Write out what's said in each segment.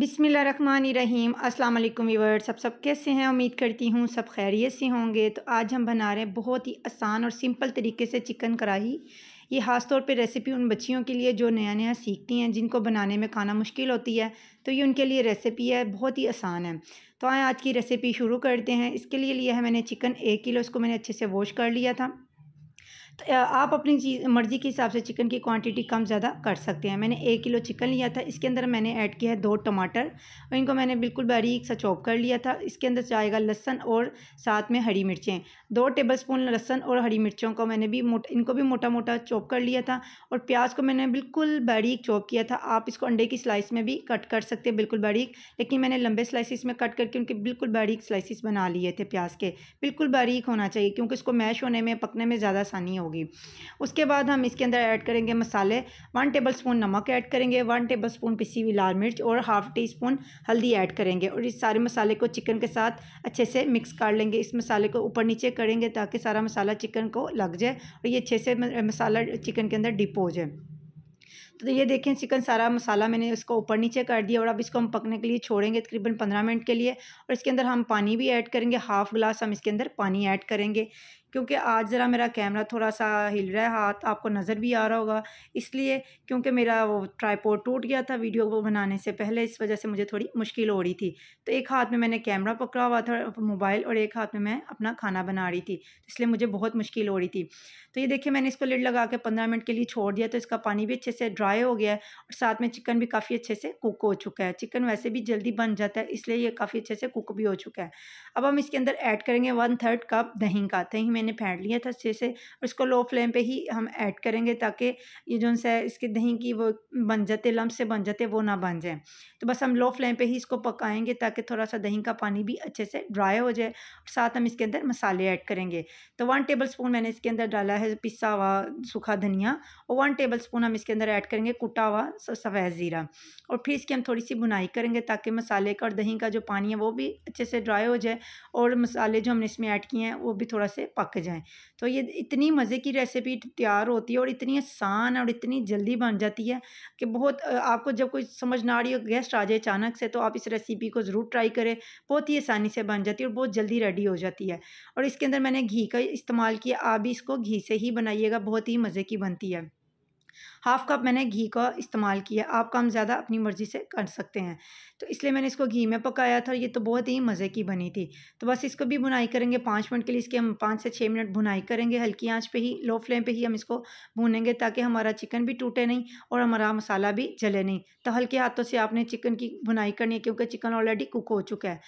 बिसमीम अल्लाम वीवर सब सब कैसे हैं उम्मीद करती हूँ सब खैरियत से होंगे तो आज हम बना रहे हैं बहुत ही आसान और सिंपल तरीके से चिकन कढ़ाई ये ख़ास तौर पे रेसिपी उन बच्चियों के लिए जो नया नया सीखती हैं जिनको बनाने में खाना मुश्किल होती है तो ये उनके लिए रेसिपी है बहुत ही आसान है तो आए आज की रेसिपी शुरू करते हैं इसके लिए लिया है मैंने चिकन एक किलो इसको मैंने अच्छे से वॉश कर लिया था तो आप अपनी चीज़ मर्ज़ी के हिसाब से चिकन की क्वांटिटी कम ज़्यादा कर सकते हैं मैंने एक किलो चिकन लिया था इसके अंदर मैंने ऐड किया है दो टमाटर और इनको मैंने बिल्कुल बारीक सा चॉप कर लिया था इसके अंदर जाएगा लहसन और साथ में हरी मिर्चें दो टेबल स्पून लहसन और हरी मिर्चों को मैंने भी मोट इनको भी मोटा मोटा चॉप कर लिया था और प्याज को मैंने बिल्कुल बारीक चॉप किया था आप इसको अंडे की स्लाइस में भी कट कर सकते हैं बिल्कुल बारीक लेकिन मैंने लंबे स्लाइसिस में कट करके उनके बिल्कुल बारीक स्लाइसिस बना लिए थे प्याज के बिल्कुल बारीक होना चाहिए क्योंकि इसको मैश होने में पकने में ज़्यादा आसानी हो होगी उसके बाद हम इसके अंदर ऐड करेंगे मसाले one tablespoon add करेंगे वन टेबल स्पून पिसी हुई लाल मिर्च और half teaspoon add करेंगे और इस सारे मसाले को चिकन के साथ अच्छे से मिक्स कर लेंगे इस मसाले को ऊपर नीचे करेंगे ताकि सारा मसाला चिकन को लग जाए और ये अच्छे से मसाला चिकन के अंदर डिप हो जाए तो ये देखें चिकन सारा मसाला मैंने इसको ऊपर नीचे कर दिया और अब इसको हम पकने के लिए छोड़ेंगे तकरीबन पंद्रह मिनट के लिए और इसके अंदर हम पानी भी ऐड करेंगे हाफ़ ग्लास हम इसके अंदर पानी ऐड करेंगे क्योंकि आज ज़रा मेरा कैमरा थोड़ा सा हिल रहा है हाथ आपको नज़र भी आ रहा होगा इसलिए क्योंकि मेरा वो ट्राईपोर्ट टूट गया था वीडियो को बनाने से पहले इस वजह से मुझे थोड़ी मुश्किल हो रही थी तो एक हाथ में मैंने कैमरा पकड़ा हुआ था मोबाइल और एक हाथ में मैं अपना खाना बना रही थी इसलिए मुझे बहुत मुश्किल हो रही थी तो ये देखिए मैंने इसको लिड लगा के पंद्रह मिनट के लिए छोड़ दिया तो इसका पानी भी अच्छे से ड्राई हो गया है और साथ में चिकन भी काफ़ी अच्छे से कुक हो चुका है चिकन वैसे भी जल्दी बन जाता है इसलिए ये काफ़ी अच्छे से कुक भी हो चुका है अब हम इसके अंदर ऐड करेंगे वन थर्ड कप दही का दही मैंने मैंने फेंट लिया था अच्छे से इसको लो फ्लेम पे ही हम ऐड करेंगे ताकि ये जो है इसके दही की वो बन जाते लम्ब से बन जाते वो ना बन जाए तो बस हम लो फ्लेम पे ही इसको पकाएंगे ताकि थोड़ा सा दही का पानी भी अच्छे से ड्राई हो जाए और साथ हम इसके अंदर मसाले ऐड करेंगे तो वन टेबल स्पून मैंने इसके अंदर डाला है पिसा हुआ सूखा धनिया और वन टेबल स्पून हम इसके अंदर ऐड करेंगे कुटा हुआ सफ़ेद ज़ीरा और फिर इसकी हम थोड़ी सी बुनाई करेंगे ताकि मसाले का और दही का जो पानी है वो भी अच्छे से ड्राई हो जाए और मसाले जो हमने इसमें ऐड किए हैं वो भी थोड़ा से पक पक जाएं तो ये इतनी मज़े की रेसिपी तैयार होती है और इतनी आसान और इतनी जल्दी बन जाती है कि बहुत आपको जब कोई समझ ना आ रही हो गेस्ट आ जाए अचानक से तो आप इस रेसिपी को ज़रूर ट्राई करें बहुत ही आसानी से बन जाती है और बहुत जल्दी रेडी हो जाती है और इसके अंदर मैंने घी का इस्तेमाल किया आप भी इसको घी से ही बनाइएगा बहुत ही मज़े की बनती है हाफ़ कप मैंने घी का इस्तेमाल किया आप कम ज़्यादा अपनी मर्ज़ी से कर सकते हैं तो इसलिए मैंने इसको घी में पकाया था और ये तो बहुत ही मज़े की बनी थी तो बस इसको भी बुनाई करेंगे पाँच मिनट के लिए इसके हम पाँच से छः मिनट बुनाई करेंगे हल्की आँच पर ही लो फ्लेम पर ही हम इसको भूनेंगे ताकि हमारा चिकन भी टूटे नहीं और हमारा मसाला भी जले नहीं तो हल्के हाथों से आपने चिकन की बुनाई करनी है क्योंकि चिकन ऑलरेडी कुक हो चुका है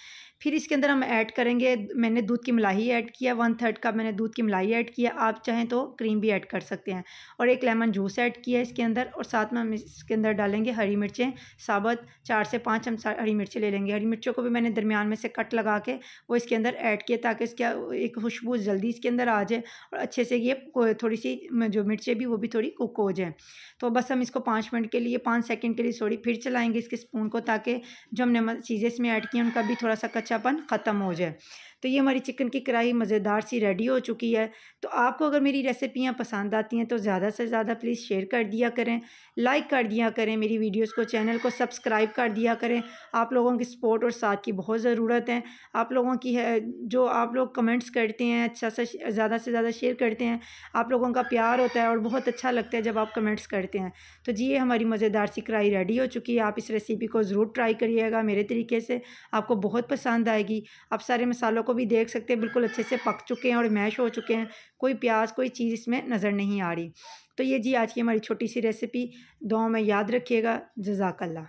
फिर इसके अंदर हम ऐड करेंगे मैंने दूध की मलाई ऐड किया वन थर्ड कप मैंने दूध की मलाई ऐड किया आप चाहें तो क्रीम भी ऐड कर सकते हैं और एक लेमन जूस ऐड किया इसके अंदर और साथ में हम इसके अंदर डालेंगे हरी मिर्चें साबत चार से पाँच हम हरी मिर्चें ले लेंगे हरी मिर्चों को भी मैंने दरमियान में से कट लगा के वो इसके अंदर ऐड किया ताकि इसका एक खुशबू जल्दी इसके अंदर आ जाए और अच्छे से ये थोड़ी सी जो मिर्चें भी वो भी थोड़ी कुक हो जाए तो बस हम इसको पाँच मिनट के लिए पाँच सेकेंड के लिए सॉरी फिर चलाएँगे इसके स्पून को ताकि जो हमने चीज़ें इसमें ऐड किए उनका भी थोड़ा सा कच बच्चापन ख़त्म हो जाए तो ये हमारी चिकन की कढ़ाई मज़ेदार सी रेडी हो चुकी है तो आपको अगर मेरी रेसिपियाँ पसंद आती हैं तो ज़्यादा से ज़्यादा प्लीज़ शेयर कर दिया करें लाइक कर दिया करें मेरी वीडियोज़ को चैनल को सब्सक्राइब कर दिया करें आप लोगों की सपोर्ट और साथ की बहुत ज़रूरत है आप लोगों की है जो आप लोग कमेंट्स करते हैं अच्छा सा ज़्यादा से ज़्यादा शेयर करते हैं आप लोगों का प्यार होता है और बहुत अच्छा लगता है जब आप कमेंट्स करते हैं तो जी ये हमारी मज़ेदार सी कढ़ाई रेडी हो चुकी है आप इस रेसिपी को ज़रूर ट्राई करिएगा मेरे तरीके से आपको बहुत पसंद आएगी आप सारे मसालों को भी देख सकते हैं बिल्कुल अच्छे से पक चुके हैं और मैश हो चुके हैं कोई प्याज कोई चीज़ इसमें नज़र नहीं आ रही तो ये जी आज की हमारी छोटी सी रेसिपी दो में याद रखिएगा जजाकल्ला